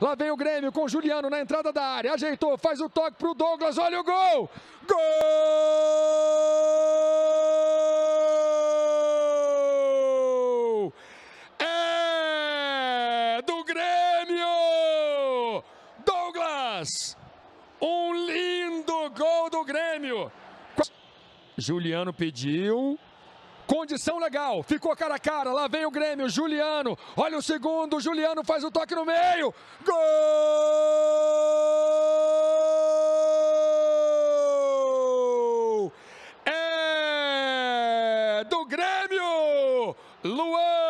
Lá vem o Grêmio com o Juliano na entrada da área. Ajeitou, faz o toque pro Douglas. Olha o gol! Gol! É do Grêmio! Douglas! Um lindo gol do Grêmio! Juliano pediu. Condição legal. Ficou cara a cara. Lá vem o Grêmio. Juliano. Olha o segundo. Juliano faz o toque no meio. Gol! É do Grêmio! Luan!